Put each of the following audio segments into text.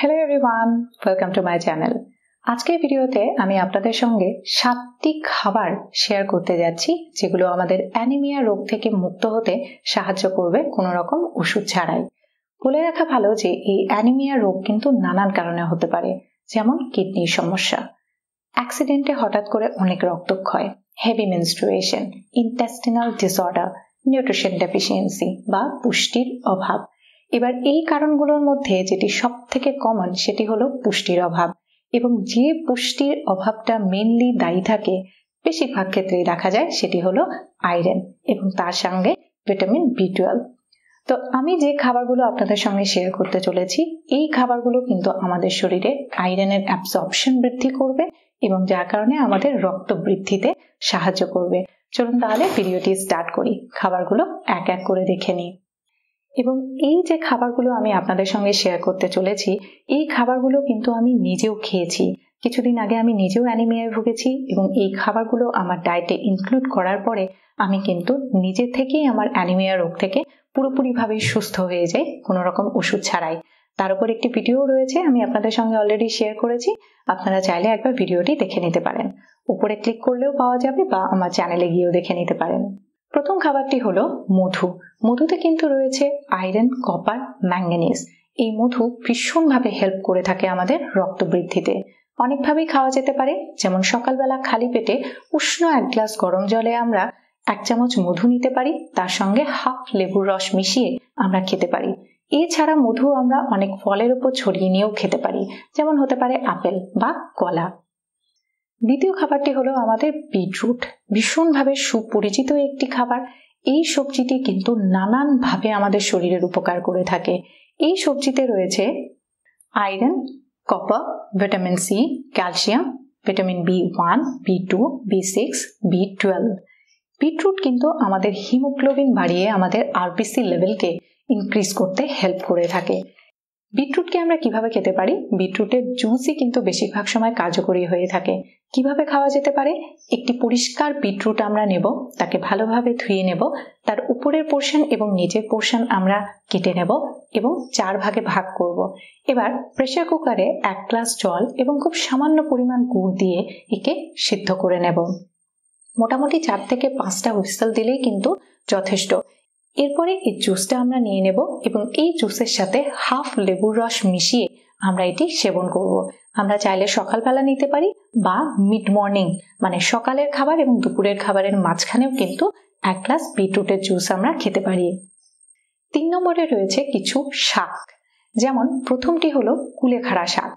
Hello everyone welcome to my channel আজকের ভিডিওতে আমি আপনাদের সঙ্গে সাতটি খাবার শেয়ার করতে যাচ্ছি যেগুলো আমাদের অ্যানিমিয়া রোগ থেকে মুক্ত হতে সাহায্য করবে কোনো রকম ওষুধ ছাড়াই বলে রাখা ভালো যে এই অ্যানিমিয়া রোগ কিন্তু নানান কারণে হতে পারে যেমন কিডনির সমস্যা অ্যাক্সিডেন্টে হঠাৎ করে অনেক রক্তক্ষয় heavy menstruation intestinal disorder nutrition deficiency বা পুষ্টির অভাব এবার এই কারণগুলোর মধ্যে যেটি সব থেকে কমন সেটি হলো পুষ্টির অভাব এবং যে পুষ্টির অভাবটা মেনলি দায়ী থাকে বেশিরভাগ ক্ষেত্রেই দেখা যায় সেটি হলো আয়রন এবং তার সঙ্গে ভিটামিন বি টুয়েলভ তো আমি যে খাবারগুলো আপনাদের সঙ্গে শেয়ার করতে চলেছি এই খাবারগুলো কিন্তু আমাদের শরীরে আয়রনের অ্যাবসর্পশন বৃদ্ধি করবে এবং যার কারণে আমাদের রক্ত বৃদ্ধিতে সাহায্য করবে চলুন তাহলে ভিডিওটি স্টার্ট করি খাবারগুলো এক এক করে দেখে নিই এবং এই যে খাবারগুলো আমি আপনাদের সঙ্গে শেয়ার করতে চলেছি এই খাবারগুলো কিন্তু আমি নিজেও খেয়েছি কিছুদিন আগে আমি নিজেও অ্যানিমিয়ায় ভুগেছি এবং এই খাবারগুলো আমার ডায়েটে ইনক্লুড করার পরে আমি কিন্তু নিজে থেকেই আমার অ্যানিমিয়া রোগ থেকে পুরোপুরিভাবে সুস্থ হয়ে যাই কোনো রকম ওষুধ ছাড়াই তার উপর একটি ভিডিও রয়েছে আমি আপনাদের সঙ্গে অলরেডি শেয়ার করেছি আপনারা চাইলে একবার ভিডিওটি দেখে নিতে পারেন উপরে ক্লিক করলেও পাওয়া যাবে বা আমার চ্যানেলে গিয়েও দেখে নিতে পারেন প্রথম খাবারটি হলো মধু মধুতে কিন্তু রয়েছে আয়রন কপার ম্যাঙ্গানিজ এই মধু ভীষণভাবে হেল্প করে থাকে আমাদের রক্ত বৃদ্ধিতে অনেকভাবেই খাওয়া যেতে পারে যেমন সকালবেলা খালি পেটে উষ্ণ এক গ্লাস গরম জলে আমরা এক চামচ মধু নিতে পারি তার সঙ্গে হাফ লেবুর রস মিশিয়ে আমরা খেতে পারি এছাড়া মধু আমরা অনেক ফলের উপর ছড়িয়ে নিয়েও খেতে পারি যেমন হতে পারে আপেল বা কলা দ্বিতীয় খাবারটি হলো আমাদের বিটরুট ভীষণভাবে সুপরিচিত একটি খাবার এই সবজিটি কিন্তু নানানভাবে আমাদের শরীরের উপকার করে থাকে এই সবজিতে রয়েছে iron copper vitamin C calcium vitamin B one B two B six B twelve beetroot কিন্তু আমাদের হিমোগ্লোবিন বাড়িয়ে আমাদের আরবিসি লেভেলকে ইনক্রিজ করতে হেল্প করে থাকে বিটরুটকে আমরা কিভাবে খেতে পারি বিটরুটের জুসই কিন্তু বেশিরভাগ সময় কার্যকরী হয়ে থাকে কিভাবে খাওয়া যেতে পারে একটি পরিষ্কার বিটরুট আমরা নেব তাকে ভালোভাবে ধুয়ে নেব তার উপরের পোর্শন এবং নিচের পোর্শন আমরা কেটে নেব এবং চার ভাগে ভাগ করব। এবার প্রেশার কুকারে এক গ্লাস জল এবং খুব সামান্য পরিমাণ গুড় দিয়ে একে সিদ্ধ করে নেব মোটামুটি চার থেকে পাঁচটা হুইসেল দিলেই কিন্তু যথেষ্ট এরপরে এই জুসটা আমরা নিয়ে নেব এবং এই জুসের সাথে হাফ লেবুর রস মিশিয়ে আমরা এটি সেবন করব আমরা চাইলে সকালবেলা নিতে পারি বা মিড মর্নিং মানে সকালের খাবার এবং দুপুরের খাবারের মাঝখানেও কিন্তু এক গ্লাস বিটরুটের জুস আমরা খেতে পারি তিন নম্বরে রয়েছে কিছু শাক যেমন প্রথমটি হলো কুলেখাড়া শাক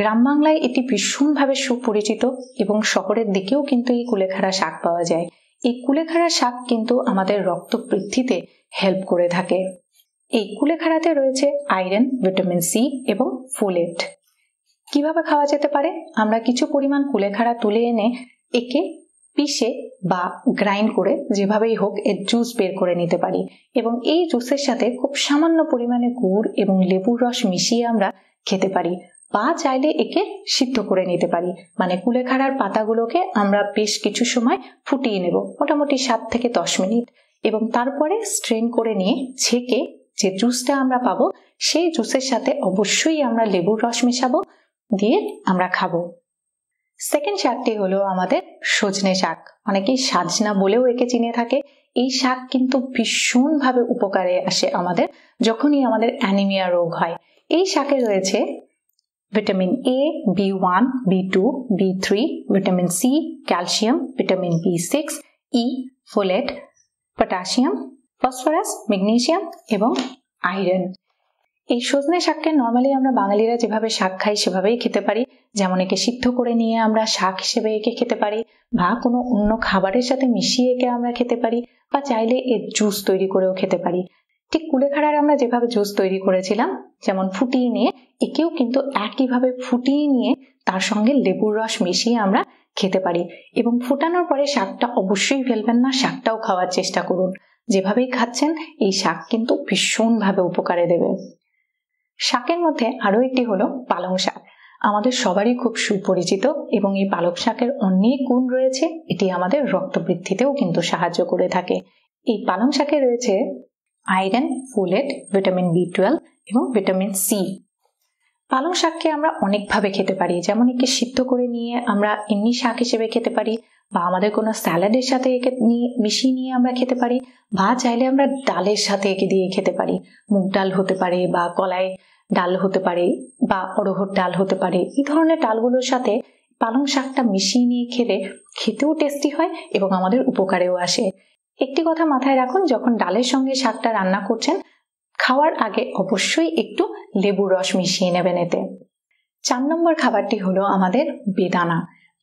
গ্রাম বাংলায় এটি ভীষণভাবে সুপরিচিত এবং শহরের দিকেও কিন্তু এই কুলেখাড়া শাক পাওয়া যায় এই কুলেখাড়া শাক কিন্তু আমাদের রক্ত বৃদ্ধিতে হেল্প করে থাকে এই কুলেখাড়াতে রয়েছে আয়রন ভিটামিন সি এবং ফোলেট কিভাবে খাওয়া যেতে পারে আমরা কিছু পরিমাণ কুলেখাড়া তুলে এনে একে পিষে বা গ্রাইন্ড করে যেভাবেই হোক এর জুস বের করে নিতে পারি এবং এই জুসের সাথে খুব সামান্য পরিমাণে গুড় এবং লেবুর রস মিশিয়ে আমরা খেতে পারি বা চাইলে একে সিদ্ধ করে নিতে পারি মানে কুলেখাড়ার পাতাগুলোকে আমরা বেশ কিছু সময় ফুটিয়ে নেব মোটামুটি সাত থেকে দশ মিনিট এবং তারপরে স্ট্রেন করে নিয়ে ছেঁকে যে জুসটা আমরা পাবো সেই জুসের সাথে অবশ্যই আমরা লেবুর রস মেশাবো দিয়ে আমরা খাবো সেকেন্ড শাকটি হলো আমাদের সজনে শাক অনেকেই সাজনা বলেও একে চিনে থাকে এই শাক কিন্তু ভীষণভাবে উপকারে আসে আমাদের যখনই আমাদের অ্যানিমিয়া রোগ হয় এই শাকে রয়েছে vitamin A, B1, B2, B3, vitamin C, calcium, vitamin B6, E, folate, potassium, phosphorus magnesium এবং আয়রন এই সজনে শাককে নর্মালি আমরা বাঙালিরা যেভাবে শাক খাই সেভাবেই খেতে পারি যেমন একে সিদ্ধ করে নিয়ে আমরা শাক হিসেবে একে খেতে পারি বা কোনো অন্য খাবারের সাথে মিশিয়ে একে আমরা খেতে পারি বা চাইলে এর জুস তৈরি করেও খেতে পারি ঠিক কুলেখাড়ার আমরা যেভাবে জুস তৈরি করেছিলাম যেমন ফুটিয়ে নিয়ে একেও কিন্তু একইভাবে ফুটিয়ে নিয়ে তার সঙ্গে লেবুর রস মিশিয়ে আমরা খেতে পারি এবং ফুটানোর পরে শাকটা অবশ্যই ফেলবেন না শাকটাও খাওয়ার চেষ্টা করুন যেভাবেই খাচ্ছেন এই শাক কিন্তু ভীষণভাবে উপকারে দেবে শাকের মধ্যে আরও একটি হলো পালং শাক আমাদের সবারই খুব সুপরিচিত এবং এই পালং শাকের অনেক গুণ রয়েছে এটি আমাদের রক্ত বৃদ্ধিতেও কিন্তু সাহায্য করে থাকে এই পালং শাকে রয়েছে iron folate vitamin B twelve এবং ভিটামিন সি পালং শাককে আমরা অনেকভাবে খেতে পারি যেমন একে সিদ্ধ করে নিয়ে আমরা এমনি শাক হিসেবে খেতে পারি বা আমাদের কোনো স্যালাডের সাথে একে নিয়ে মিশিয়ে নিয়ে আমরা খেতে পারি বা চাইলে আমরা ডালের সাথে একে দিয়ে খেতে পারি মুগ ডাল হতে পারে বা কলায় ডাল হতে পারে বা অড়হর ডাল হতে পারে এই ধরনের ডালগুলোর সাথে পালং শাকটা মিশিয়ে নিয়ে খেলে খেতেও টেস্টি হয় এবং আমাদের উপকারেও আসে একটি কথা মাথায় রাখুন যখন ডালের সঙ্গে শাকটা রান্না করছেন খাওয়ার আগে অবশ্যই একটু লেবুর রস মিশিয়ে নেবেন এতে চার নম্বর খাবারটি হলো আমাদের বেদানা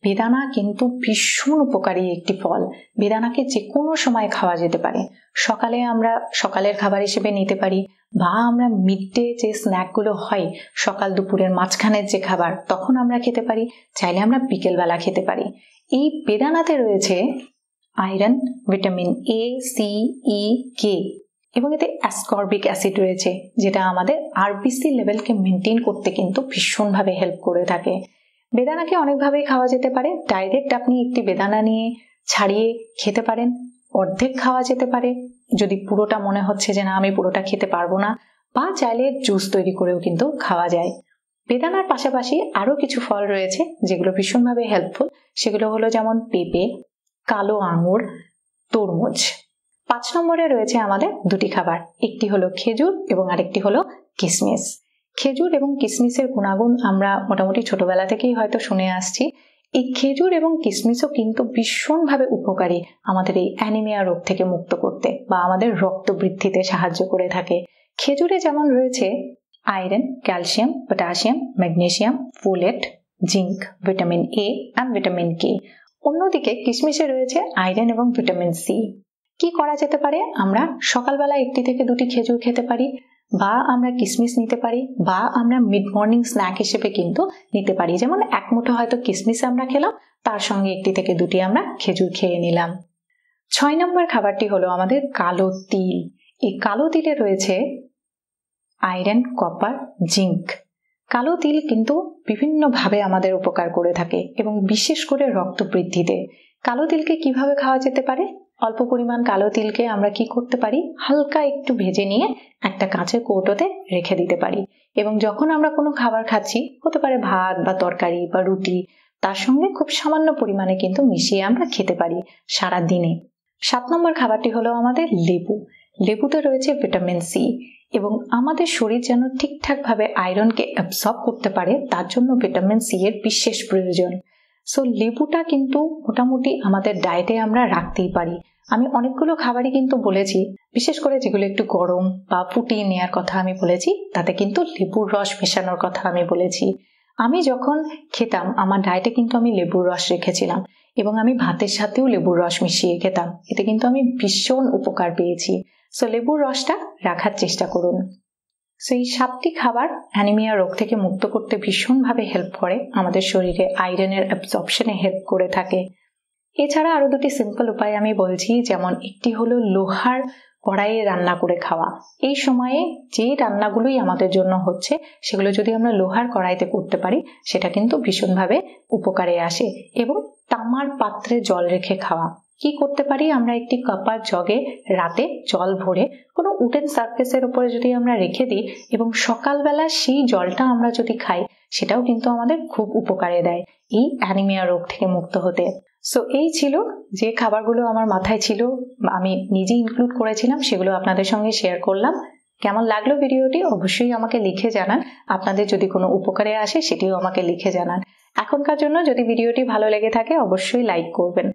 বেদানা কিন্তু ভীষণ উপকারী একটি ফল বেদানাকে যে কোনো সময় খাওয়া যেতে পারে সকালে আমরা সকালের খাবার হিসেবে নিতে পারি বা আমরা মিড ডে যে স্ন্যাকগুলো হয় সকাল দুপুরের মাঝখানের যে খাবার তখন আমরা খেতে পারি চাইলে আমরা বিকেলবেলা খেতে পারি এই বেদানাতে রয়েছে iron vitamin A C E K এবং এতে অ্যাসকর্বিক অ্যাসিড রয়েছে যেটা আমাদের আরবিসি লেভেলকে মেনটেন করতে কিন্তু ভীষণভাবে হেল্প করে থাকে বেদানাকে অনেকভাবেই খাওয়া যেতে পারে ডাইরেক্ট আপনি একটি বেদানা নিয়ে ছাড়িয়ে খেতে পারেন অর্ধেক খাওয়া যেতে পারে যদি পুরোটা মনে হচ্ছে যে না আমি পুরোটা খেতে পারবো না বা চাইলে জুস তৈরি করেও কিন্তু খাওয়া যায় বেদানার পাশাপাশি আরও কিছু ফল রয়েছে যেগুলো ভীষণভাবে হেল্পফুল সেগুলো হলো যেমন পেঁপে কালো আঙুর তরমুজ পাঁচ নম্বরে রয়েছে আমাদের দুটি খাবার একটি হলো খেজুর এবং আরেকটি হলো কিসমিস খেজুর এবং কিসমিসের গুণাগুণ আমরা মোটামুটি ছোটবেলা থেকেই হয়তো শুনে আসছি এই খেজুর এবং কিসমিসও কিন্তু ভীষণভাবে উপকারী আমাদের এই অ্যানিমিয়া রোগ থেকে মুক্ত করতে বা আমাদের রক্ত বৃদ্ধিতে সাহায্য করে থাকে খেজুরে যেমন রয়েছে iron calcium potassium magnesium folate zinc vitamin A and vitamin K অন্যদিকে কিশমিশে রয়েছে আয়রন এবং ভিটামিন সি কি করা যেতে পারে আমরা সকালবেলা একটি থেকে দুটি খেজুর খেতে পারি বা আমরা কিসমিস নিতে পারি বা আমরা মিড মর্নিং স্ন্যাক হিসেবে কিন্তু নিতে পারি যেমন এক মুঠো হয়তো কিসমিস আমরা খেলাম তার সঙ্গে একটি থেকে দুটি আমরা খেজুর খেয়ে নিলাম ছয় নম্বর খাবারটি হলো আমাদের কালো তিল এই কালো তিলে রয়েছে আয়রন কপার জিঙ্ক কালো তিল কিন্তু বিভিন্নভাবে আমাদের উপকার করে থাকে এবং বিশেষ করে রক্ত বৃদ্ধিতে কালো তিলকে কিভাবে খাওয়া যেতে পারে অল্প পরিমাণ কালো তিলকে আমরা কি করতে পারি হালকা একটু ভেজে নিয়ে একটা কাঁচের কৌটোতে রেখে দিতে পারি এবং যখন আমরা কোনো খাবার খাচ্ছি হতে পারে ভাত বা তরকারি বা রুটি তার সঙ্গে খুব সামান্য পরিমাণে কিন্তু মিশিয়ে আমরা খেতে পারি সারা দিনে সাত নম্বর খাবারটি হলো আমাদের লেবু লেবুতে রয়েছে ভিটামিন সি এবং আমাদের শরীর যেন ঠিকঠাকভাবে আয়রনকে অ্যাবসর্ব করতে পারে তার জন্য ভিটামিন সি এর বিশেষ প্রয়োজন সো লেবুটা কিন্তু মোটামুটি আমাদের ডায়েটে আমরা রাখতেই পারি আমি অনেকগুলো খাবারই কিন্তু বলেছি বিশেষ করে যেগুলো একটু গরম বা ফুটিয়ে নেওয়ার কথা আমি বলেছি তাতে কিন্তু লেবুর রস মেশানোর কথা আমি বলেছি আমি যখন খেতাম আমার ডায়েটে কিন্তু আমি লেবুর রস রেখেছিলাম এবং আমি ভাতের সাথেও লেবুর রস মিশিয়ে খেতাম এতে কিন্তু আমি ভীষণ উপকার পেয়েছি সো লেবুর রসটা রাখার চেষ্টা করুন সো এই সাতটি খাবার অ্যানিমিয়া রোগ থেকে মুক্ত করতে ভীষণভাবে হেল্প করে আমাদের শরীরে আয়রনের অ্যাবজর্পশনে হেল্প করে থাকে এছাড়া আরও দুটি সিম্পল উপায় আমি বলছি যেমন একটি হলো লোহার কড়াইয়ে রান্না করে খাওয়া এই সময়ে যে রান্নাগুলোই আমাদের জন্য হচ্ছে সেগুলো যদি আমরা লোহার কড়াইতে করতে পারি সেটা কিন্তু ভীষণভাবে উপকারে আসে এবং তামার পাত্রে জল রেখে খাওয়া কি করতে পারি আমরা একটি কাপার জগে রাতে জল ভরে কোনো উটেন সার্ফেসের উপরে যদি আমরা রেখে দিই এবং সকালবেলা সেই জলটা আমরা যদি খাই সেটাও কিন্তু আমাদের খুব উপকারে দেয় এই অ্যানিমিয়া রোগ থেকে মুক্ত হতে সো এই ছিল যে খাবারগুলো আমার মাথায় ছিল আমি নিজে ইনক্লুড করেছিলাম সেগুলো আপনাদের সঙ্গে শেয়ার করলাম কেমন লাগলো ভিডিওটি অবশ্যই আমাকে লিখে জানান আপনাদের যদি কোনো উপকারে আসে সেটিও আমাকে লিখে জানান এখনকার জন্য যদি ভিডিওটি ভালো লেগে থাকে অবশ্যই লাইক করবেন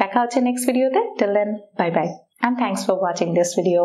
দেখা হচ্ছে নেক্সট ভিডিওতে till then bye bye and thanks for watching this video